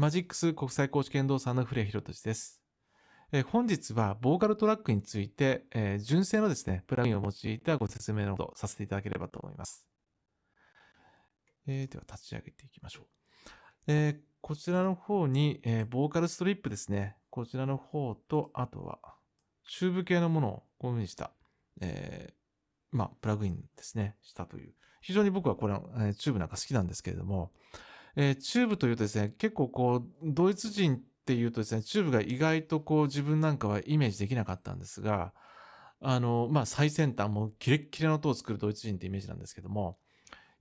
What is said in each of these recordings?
マジックス国際公式剣道さんの古谷博俊です。え本日はボーカルトラックについて、えー、純正のですね、プラグインを用いたご説明のことをさせていただければと思います。えー、では立ち上げていきましょう。えー、こちらの方に、えー、ボーカルストリップですね。こちらの方と、あとは、チューブ系のものをこういうふうにした、えまあ、プラグインですね、したという。非常に僕はこれ、えチューブなんか好きなんですけれども、えー、チューブというとですね、結構こう、ドイツ人っていうとですね、チューブが意外とこう自分なんかはイメージできなかったんですが、あの、まあ、最先端、もうキレッキレの音を作るドイツ人ってイメージなんですけども、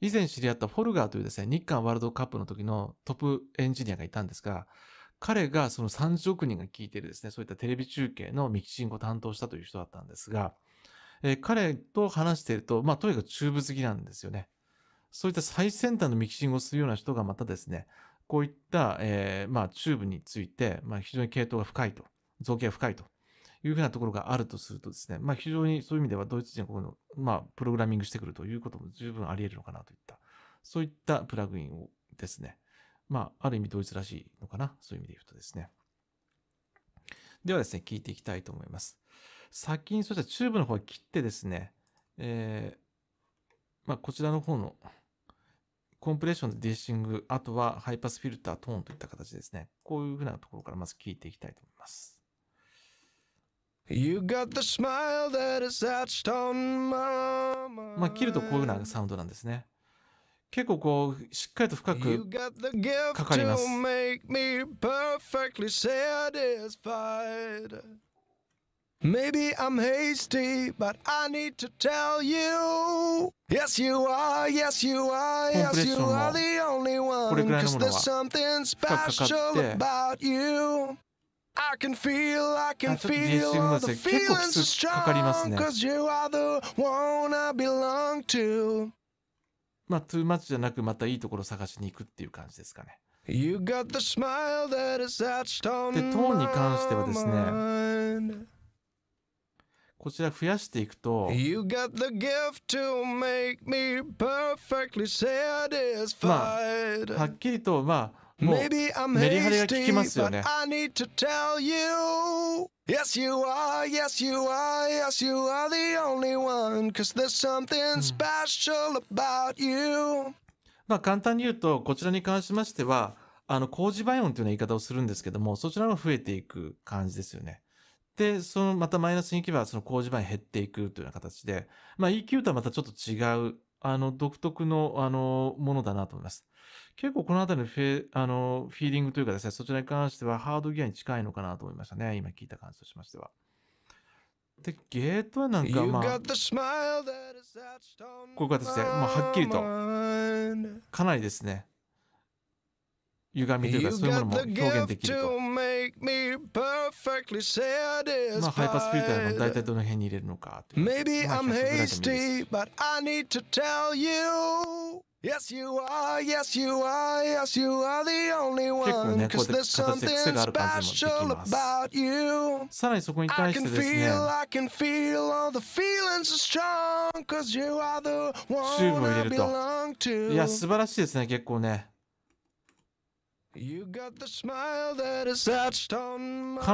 以前知り合ったフォルガーというですね、日韓ワールドカップの時のトップエンジニアがいたんですが、彼がその30億人が聞いているですね、そういったテレビ中継のミキシングを担当したという人だったんですが、えー、彼と話していると、まあ、とにかくチューブ好きなんですよね。そういった最先端のミキシングをするような人がまたですね、こういった、えー、まあ、チューブについて、まあ、非常に系統が深いと、造形が深いというふうなところがあるとするとですね、まあ、非常にそういう意味ではドイツ人がここの、まあ、プログラミングしてくるということも十分あり得るのかなといった、そういったプラグインをですね、まあ、ある意味ドイツらしいのかな、そういう意味で言うとですね。ではですね、聞いていきたいと思います。先にそしたらチューブの方を切ってですね、えー、まあ、こちらの方の、コンプレッションでディッシング、あとはハイパスフィルター、トーンといった形ですね。こういうふうなところからまず聞いていきたいと思います。まあ、切るとこういうふうなサウンドなんですね。結構こう、しっかりと深くかかります。Maybe I'm hasty, but I need to tell you. Yes, you are, yes, you are, yes, you are the only one. Cause there's something special about you. I can feel, I can feel the feelings so strong. Cause you are the one I belong to. まあ、too much じゃなくまたいいところ探しに行くっていう感じですかね。You got the smile that is t c h e d on で、トーンに関してはですね。こちら増やしていくと、まあ、はっきりと、まあ、もうメリハリが効きますよね。Yes, you are, yes, you are, yes, you are the only one, cause there's something special about you. まあ簡単に言うと、こちらに関しましては、あの、工事倍音というような言い方をするんですけども、そちらも増えていく感じですよね。で、そのまたマイナスに行けば、その事場に減っていくというような形で、まあ EQ とはまたちょっと違う、あの、独特の、あの、ものだなと思います。結構このあたりのフェ、あの、フィーリングというかですね、そちらに関してはハードギアに近いのかなと思いましたね。今聞いた感じとしましては。で、ゲートはなんか、まあ、こういう形で、まあ、はっきりと、かなりですね、歪みというかそういうものも表現できると。まあ、ハイパースピリットは大体どの辺に入れるのかという。Maybe I'm hasty, but I need to tell you. Yes, you are, yes, you are, yes, you are the only one. Cause there's something special about you. さらにそこに対してですね、I can feel all the feelings are strong, cause you are the one I belong to. いや、素晴らしいですね、結構ね。か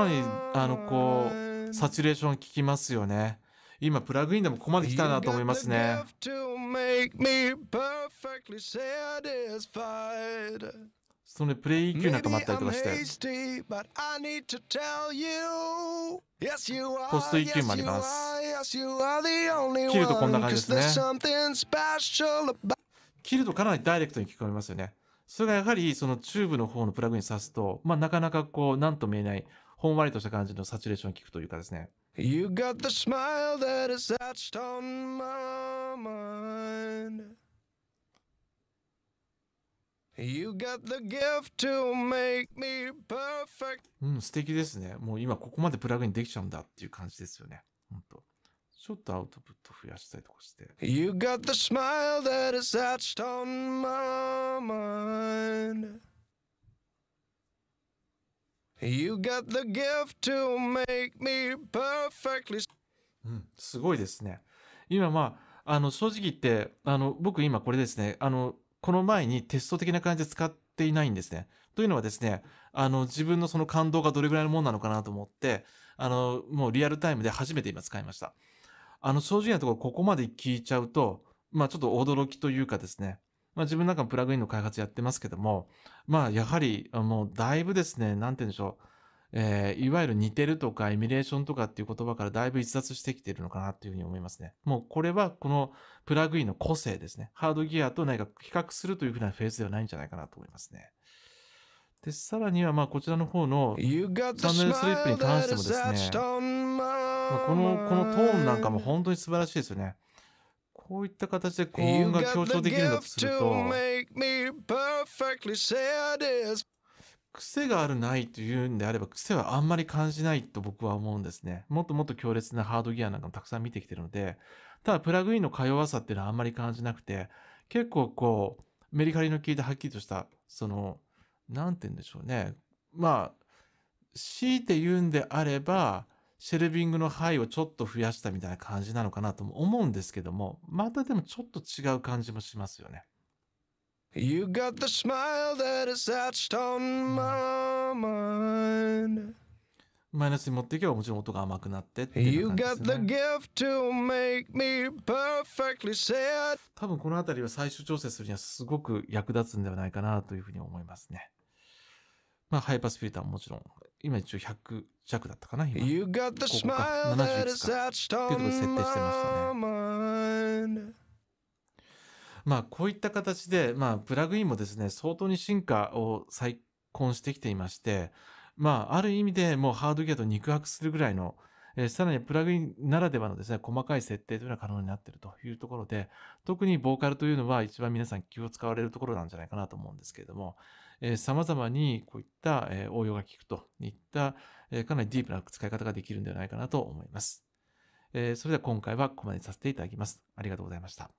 なりあのこうサチュレーション効きますよね今プラグインでもここまで来たなと思いますねそのプレイ EQ なんかもあったりとかしてポスト EQ もあります切るとこんな感じですね切るとかなりダイレクトに聞こえますよねそれがやはりそのチューブの方のプラグインさすと、まあ、なかなかこう何とも言えないほんわりとした感じのサチュレーションを聞くというかですね。You got the smile that is etched on my mind. You got the gift to make me perfect. うん、素敵ですね。もう今ここまでプラグインできちゃうんだっていう感じですよね。本当。ちょっとアウトプット増やしたりとかして。You got the smile that is etched on my mind. You got the gift to make me perfectly. うん、すごいですね。今まあ、あの正直言って、あの僕今これですね、あのこの前にテスト的な感じで使っていないんですね。というのはですね、あの自分のその感動がどれぐらいのものなのかなと思って、あのもうリアルタイムで初めて今使いました。あの正直なところここまで聞いちゃうと、まあちょっと驚きというかですね、まあ自分なんかプラグインの開発やってますけども、まあやはりもうだいぶですね、なんて言うんでしょう、えー、いわゆる似てるとかエミュレーションとかっていう言葉からだいぶ逸脱してきてるのかなっていうふうに思いますね。もうこれはこのプラグインの個性ですね。ハードギアと何か比較するというふうなフェーズではないんじゃないかなと思いますね。で、さらには、まあ、こちらの方の、サンダルスリップに関してもですね、まあ、この、このトーンなんかも本当に素晴らしいですよね。こういった形で高音が強調できるんだとすると、癖があるないというんであれば、癖はあんまり感じないと僕は思うんですね。もっともっと強烈なハードギアなんかもたくさん見てきてるので、ただプラグインのか弱さっていうのはあんまり感じなくて、結構こう、メリカリの効いたはっきりとした、その、何て言うんでしょうね。まあ、強いて言うんであれば、シェルビングの範囲をちょっと増やしたみたいな感じなのかなとも思うんですけども、またでもちょっと違う感じもしますよね。You got the smile that is etched on my mind. マイナスに持っていけばもちろん音が甘くなってっていう感じです、ね、you got the gift to make me perfectly sad. 多分この辺りは最終調整するにはすごく役立つんではないかなというふうに思いますね。まあ、ハイパースピリターももちろん、今一応100弱だったかな今。You got the smile that is touched on っていうところで設定してましたね。まあ、こういった形で、まあ、プラグインもですね、相当に進化を再婚してきていまして、まあ、ある意味でもうハードギアと肉薄するぐらいの、えー、さらにプラグインならではのですね、細かい設定というのが可能になっているというところで、特にボーカルというのは一番皆さん気を使われるところなんじゃないかなと思うんですけれども、えま様々にこういった、えー、応用が効くといった、えー、かなりディープな使い方ができるんではないかなと思います。えー、それでは今回はここまでにさせていただきます。ありがとうございました。